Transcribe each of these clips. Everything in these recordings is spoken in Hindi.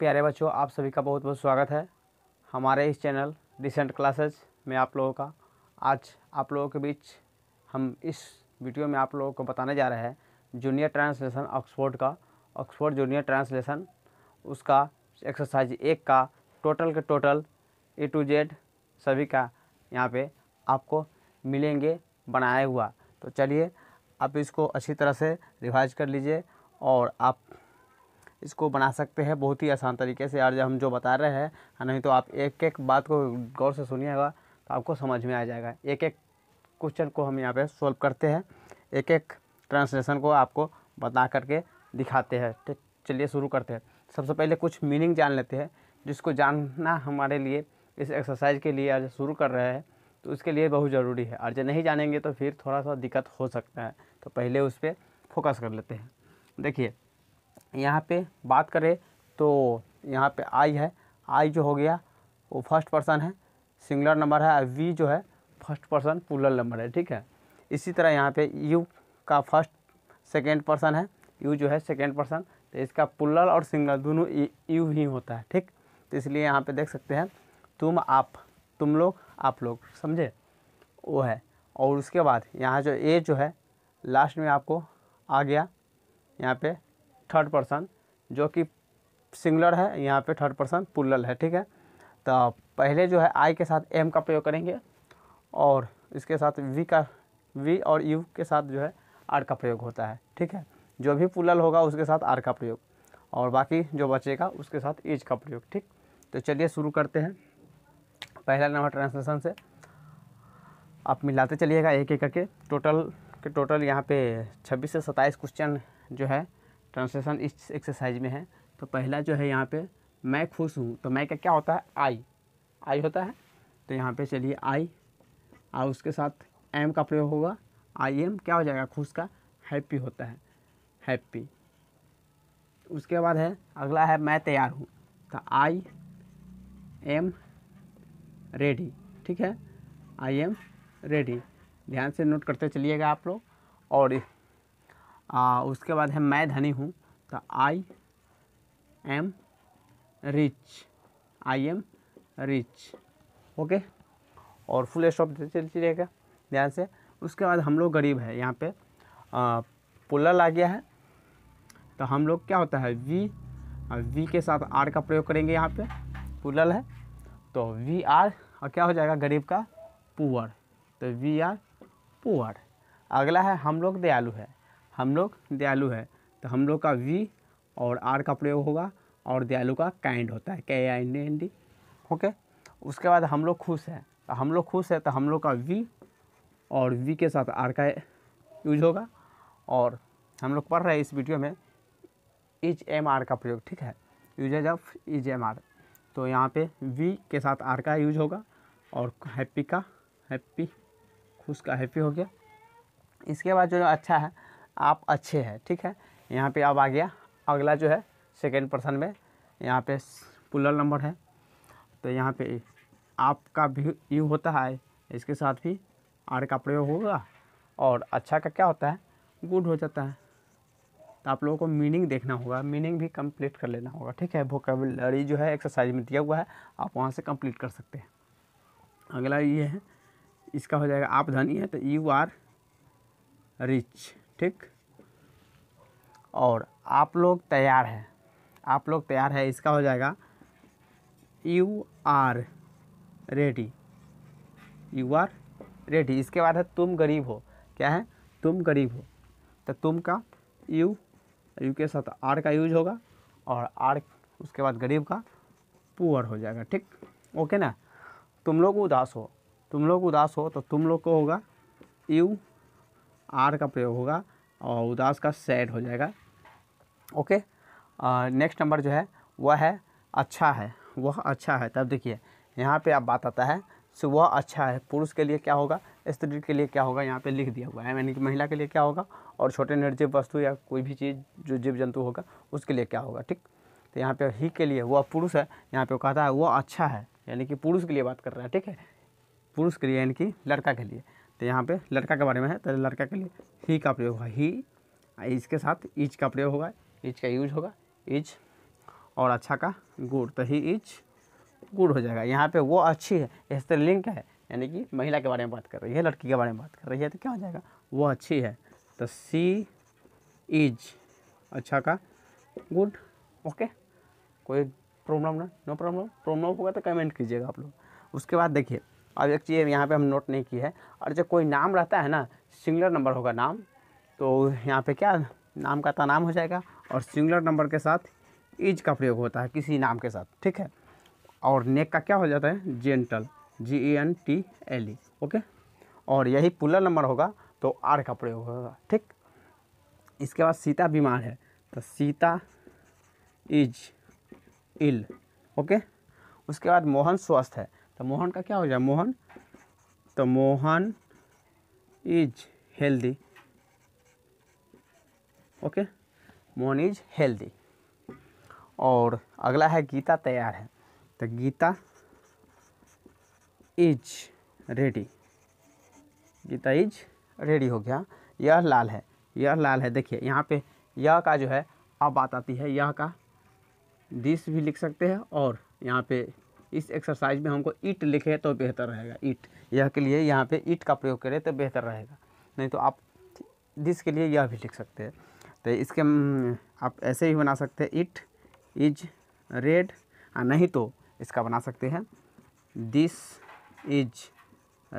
प्यारे बच्चों आप सभी का बहुत बहुत स्वागत है हमारे इस चैनल रिसेंट क्लासेज में आप लोगों का आज आप लोगों के बीच हम इस वीडियो में आप लोगों को बताने जा रहे हैं जूनियर ट्रांसलेशन ऑक्सफोर्ड का ऑक्सफोर्ड जूनियर ट्रांसलेशन उसका एक्सरसाइज एक का टोटल के टोटल ए टू जेड सभी का यहाँ पे आपको मिलेंगे बनाया हुआ तो चलिए आप इसको अच्छी तरह से रिवाइज कर लीजिए और आप इसको बना सकते हैं बहुत ही आसान तरीके से जब हम जो बता रहे हैं हाँ, नहीं तो आप एक एक बात को गौर से सुनिएगा तो आपको समझ में आ जाएगा एक एक क्वेश्चन को हम यहाँ पे सॉल्व करते हैं एक एक ट्रांसलेशन को आपको बता करके दिखाते हैं तो चलिए शुरू करते हैं सबसे पहले कुछ मीनिंग जान लेते हैं जिसको जानना हमारे लिए इस एक्सरसाइज के लिए आज शुरू कर रहे हैं तो उसके लिए बहुत ज़रूरी है और जब नहीं जानेंगे तो फिर थोड़ा सा दिक्कत हो सकता है तो पहले उस पर फोकस कर लेते हैं देखिए यहाँ पे बात करें तो यहाँ पे आई है आई जो हो गया वो फर्स्ट पर्सन है सिंगुलर नंबर है वी जो है फर्स्ट पर्सन पुलर नंबर है ठीक है इसी तरह यहाँ पे यू का फर्स्ट सेकेंड पर्सन है यू जो है सेकेंड पर्सन तो इसका पुलर और सिंगल दोनों यू ही होता है ठीक तो इसलिए यहाँ पर देख सकते हैं तुम आप तुम लोग आप लोग समझे वो है और उसके बाद यहाँ जो ए जो है लास्ट में आपको आ गया यहाँ पे थर्ड पर्सन जो कि सिंगुलर है यहाँ पे थर्ड पर्सन पुलल है ठीक है तो पहले जो है आई के साथ एम का प्रयोग करेंगे और इसके साथ वी का वी और यू के साथ जो है आर का प्रयोग होता है ठीक है जो भी पुलल होगा उसके साथ आर का प्रयोग और बाकी जो बचेगा उसके साथ ईज का प्रयोग ठीक तो चलिए शुरू करते हैं पहला नंबर ट्रांसलेशन से आप मिलाते चलिएगा एक एक करके टोटल के टोटल यहाँ पे 26 से 27 क्वेश्चन जो है ट्रांसलेशन इस एक्सरसाइज में है तो पहला जो है यहाँ पे मैं खुश हूँ तो मैं का क्या होता है आई आई होता है तो यहाँ पे चलिए आई और उसके साथ एम का प्रयोग होगा आई एम क्या हो जाएगा खुश का हैप्पी होता है हैप्पी उसके बाद है अगला है मैं तैयार हूँ तो आई एम रेडी ठीक है आई एम रेडी ध्यान से नोट करते चलिएगा आप लोग और आ, उसके बाद है मैं धनी हूँ तो I am rich I am rich okay और फुल स्टॉप चलिएगा ध्यान से उसके बाद हम लोग गरीब है यहाँ पे पुलर आ गया है तो हम लोग क्या होता है वी वी के साथ आर का प्रयोग करेंगे यहाँ पे पुलर है तो वी आर और क्या हो जाएगा गरीब का पुअर तो वी आर पुअर अगला है हम लोग दयालु है हम लोग दयालु है तो हम लोग का वी और आर का प्रयोग होगा और दयालु का काइंड होता है के आई एन डी ओके उसके बाद हम लोग खुश हैं तो हम लोग खुश है तो हम लोग का वी और वी के साथ आर का यूज होगा और हम लोग पढ़ रहे हैं इस वीडियो में इज एम आर का प्रयोग ठीक है usage of is am are तो यहाँ पे वी के साथ आर का यूज होगा और हैप्पी का हैप्पी खुश का हैप्पी हो गया इसके बाद जो अच्छा है आप अच्छे हैं ठीक है यहाँ पे अब आ गया अगला जो है सेकेंड पर्सन में यहाँ पे पुलर नंबर है तो यहाँ पे आपका भी यू होता है इसके साथ भी आर का प्रयोग होगा और अच्छा का क्या होता है गुड हो जाता है तो आप लोगों को मीनिंग देखना होगा मीनिंग भी कंप्लीट कर लेना होगा ठीक है वोकेबलरी जो है एक्सरसाइज में दिया हुआ है आप वहाँ से कंप्लीट कर सकते हैं अगला ये है इसका हो जाएगा आप धनी है तो यू आर रिच ठीक और आप लोग तैयार हैं आप लोग तैयार है इसका हो जाएगा you are ready you are ready इसके बाद है तुम गरीब हो क्या है तुम गरीब हो तो तुम का यू यू के साथ आर का यूज होगा और आर उसके बाद गरीब का पुअर हो जाएगा ठीक ओके ना तुम लोग उदास हो तुम लोग उदास हो तो तुम लोग को होगा यू आर का प्रयोग होगा और उदास का सैड हो जाएगा ओके नेक्स्ट नंबर जो है वह है अच्छा है वह अच्छा है तब देखिए यहाँ पे आप बात आता है सो वह अच्छा है पुरुष के लिए क्या होगा स्त्री के लिए क्या होगा यहाँ पे लिख दिया हुआ है यानी कि महिला के लिए क्या होगा और छोटे निर्जीव वस्तु या कोई भी चीज़ जो जीव जंतु होगा उसके लिए क्या होगा ठीक तो यहाँ पे ही के लिए वह पुरुष है यहाँ पे कहता है वह अच्छा है यानी कि पुरुष के लिए बात कर रहा है ठीक है पुरुष के लिए यानी कि लड़का के लिए तो यहाँ पे लड़का के बारे में है तो लड़का के लिए ही का प्रयोग होगा ही इसके साथ ईच का प्रयोग होगा ईच का यूज होगा ईच और अच्छा का गुड तो ही ईच गुड हो जाएगा यहाँ पे वो अच्छी है इस तरह लिंक है यानी कि महिला के बारे में बात कर रही है लड़की के बारे में बात कर रही है तो क्या हो जाएगा वो अच्छी है तो सी इज अच्छा का गुड ओके कोई प्रॉब्लम ना नो प्रॉब्लम प्रॉब्लम होगा तो कमेंट कीजिएगा आप लोग उसके बाद देखिए अब एक चीज़ यहाँ पे हम नोट नहीं की है और जब कोई नाम रहता है ना सिंगलर नंबर होगा नाम तो यहाँ पे क्या नाम का नाम हो जाएगा और सिंगलर नंबर के साथ इज का प्रयोग होता है किसी नाम के साथ ठीक है और नेक का क्या हो जाता है gentle G E N T L E okay और यही पुलर नंबर होगा तो आर का प्रयोग होगा ठीक इसके बाद सीता बीमार है तो सीता इज इल ओके उसके बाद मोहन स्वस्थ है तो मोहन का क्या हो जाए मोहन तो Mohan is healthy okay Mohan is healthy और अगला है गीता तैयार है तो Gita is ready Gita is ready हो गया यह लाल है यह लाल है देखिए यहाँ पे यह का जो है अब बात आती है यह का दिस भी लिख सकते हैं और यहाँ पे इस एक्सरसाइज में हमको ईट लिखे तो बेहतर रहेगा ईट यह के लिए यहाँ पे ईट का प्रयोग करें तो बेहतर रहेगा नहीं तो आप दिस के लिए यह भी लिख सकते हैं तो इसके आप ऐसे ही बना सकते हैं इट इज रेड नहीं तो इसका बना सकते हैं दिस इज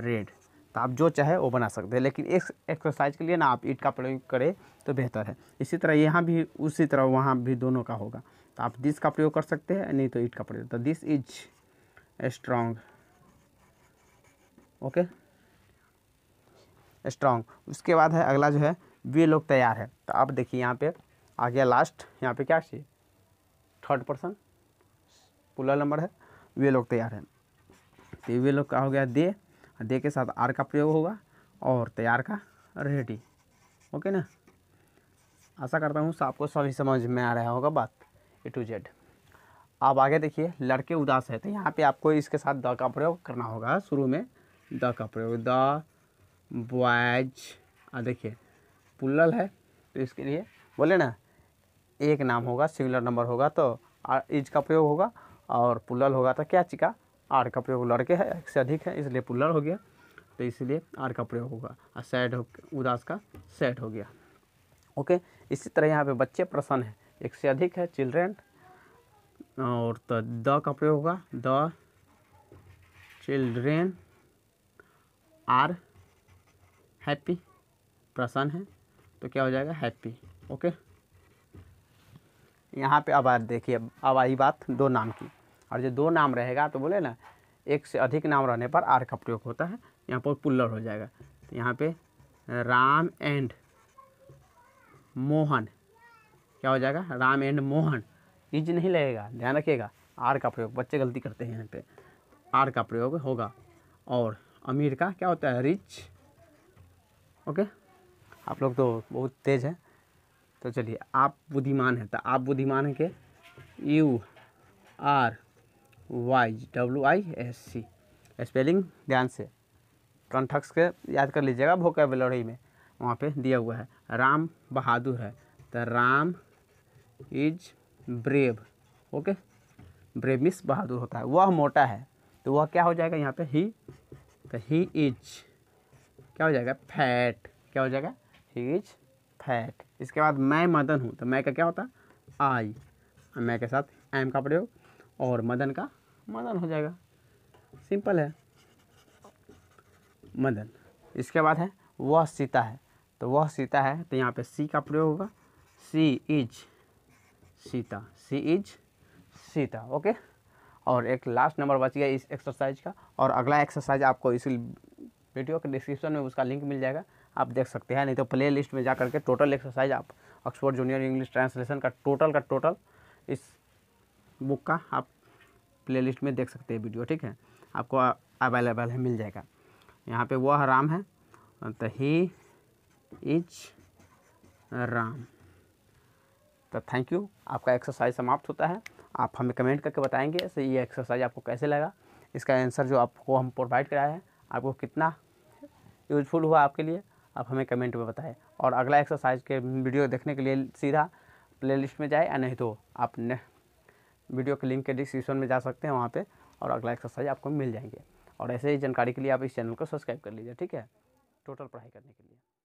रेड तो आप जो चाहे वो बना सकते हैं लेकिन इस एक्सरसाइज के लिए ना आप ईट का प्रयोग करें तो बेहतर है इसी तरह यहाँ भी उसी तरह वहाँ भी दोनों का होगा तो आप दिस का प्रयोग कर सकते हैं नहीं तो ईट का प्रयोग तो this is strong okay strong उसके बाद है अगला जो है वे लोग तैयार है तो आप देखिए यहाँ पे आ गया लास्ट यहाँ पे क्या चाहिए थर्ड पर्सन पुला नंबर है वे लोग तैयार है तो वे लोग का हो गया दे दे के साथ आर का प्रयोग होगा और तैयार का रेडी ओके ना आशा करता हूँ आपको सभी समझ में आ रहा होगा बात ए टू जेड आप आगे देखिए लड़के उदास है तो यहाँ पे आपको इसके साथ द का प्रयोग करना होगा शुरू में द का प्रयोग द बॉयज देखिए पुल्लल है तो इसके लिए बोले ना एक नाम होगा सिमिलर नंबर होगा तो इज का प्रयोग होगा और पुल्लल होगा तो क्या चिका आर का प्रयोग लड़के है एक से अधिक है इसलिए पुल्लर हो गया तो इसलिए आर का प्रयोग होगा और सैड हो उदास का सैड हो गया ओके इसी तरह यहाँ पे बच्चे प्रसन्न है एक से अधिक है चिल्ड्रेन और तो द का प्रयोग होगा द चिल्ड्रेन आर हैप्पी प्रसन्न है तो क्या हो जाएगा हैप्पी ओके यहाँ पे अब देखिए अब आई बात दो नाम की और जो दो नाम रहेगा तो बोले ना एक से अधिक नाम रहने पर आर का प्रयोग होता है यहाँ पर पुल्लर हो जाएगा तो यहाँ पे राम एंड मोहन क्या हो जाएगा राम एंड मोहन इज नहीं लगेगा ध्यान रखिएगा आर का प्रयोग बच्चे गलती करते हैं यहाँ पे आर का प्रयोग होगा और अमीर का क्या होता है रिच ओके आप लोग तो बहुत तेज है तो चलिए आप बुद्धिमान है तो आप बुद्धिमान है के you are wise W I S C spelling ध्यान से कंठक्स के याद कर लीजिएगा भोकेबलरी में वहाँ पे दिया हुआ है राम बहादुर है तो Ram is brave okay brave मिस बहादुर होता है वह मोटा है तो वह क्या हो जाएगा यहाँ पे ही तो ही इज क्या हो जाएगा फैट क्या हो जाएगा ही इज फैट इसके बाद मैं मदन हूँ तो मैं का क्या होता आई मैं के साथ एम का प्रयोग और मदन का मदन हो जाएगा सिंपल है मदन इसके बाद है वह सीता है तो वह सीता है तो यहाँ पे सी का प्रयोग होगा she is Sita she is Sita okay और एक लास्ट नंबर बच गया इस एक्सरसाइज का और अगला एक्सरसाइज आपको इस वीडियो के डिस्क्रिप्शन में उसका लिंक मिल जाएगा आप देख सकते हैं नहीं तो प्ले लिस्ट में जा करके टोटल एक्सरसाइज आप ऑक्सफोर्ड जूनियर इंग्लिश ट्रांसलेशन का टोटल का टोटल इस बुक का आप प्ले लिस्ट में देख सकते हैं वीडियो ठीक है आपको अवेलेबल है मिल जाएगा यहाँ पे वह राम है तो ही इज राम तो थैंक यू आपका एक्सरसाइज समाप्त होता है आप हमें कमेंट करके बताएंगे ऐसे ये एक्सरसाइज आपको कैसे लगा इसका आंसर जो आपको हम प्रोवाइड कराए हैं आपको कितना यूजफुल हुआ आपके लिए आप हमें कमेंट में बताएं और अगला एक्सरसाइज के वीडियो देखने के लिए सीधा प्लेलिस्ट में जाए या नहीं तो आप ने वीडियो के लिंक के डिस्क्रिप्शन में जा सकते हैं वहाँ पर और अगला एक्सरसाइज आपको मिल जाएंगे और ऐसे ही जानकारी के लिए आप इस चैनल को सब्सक्राइब कर लीजिए ठीक है टोटल पढ़ाई करने के लिए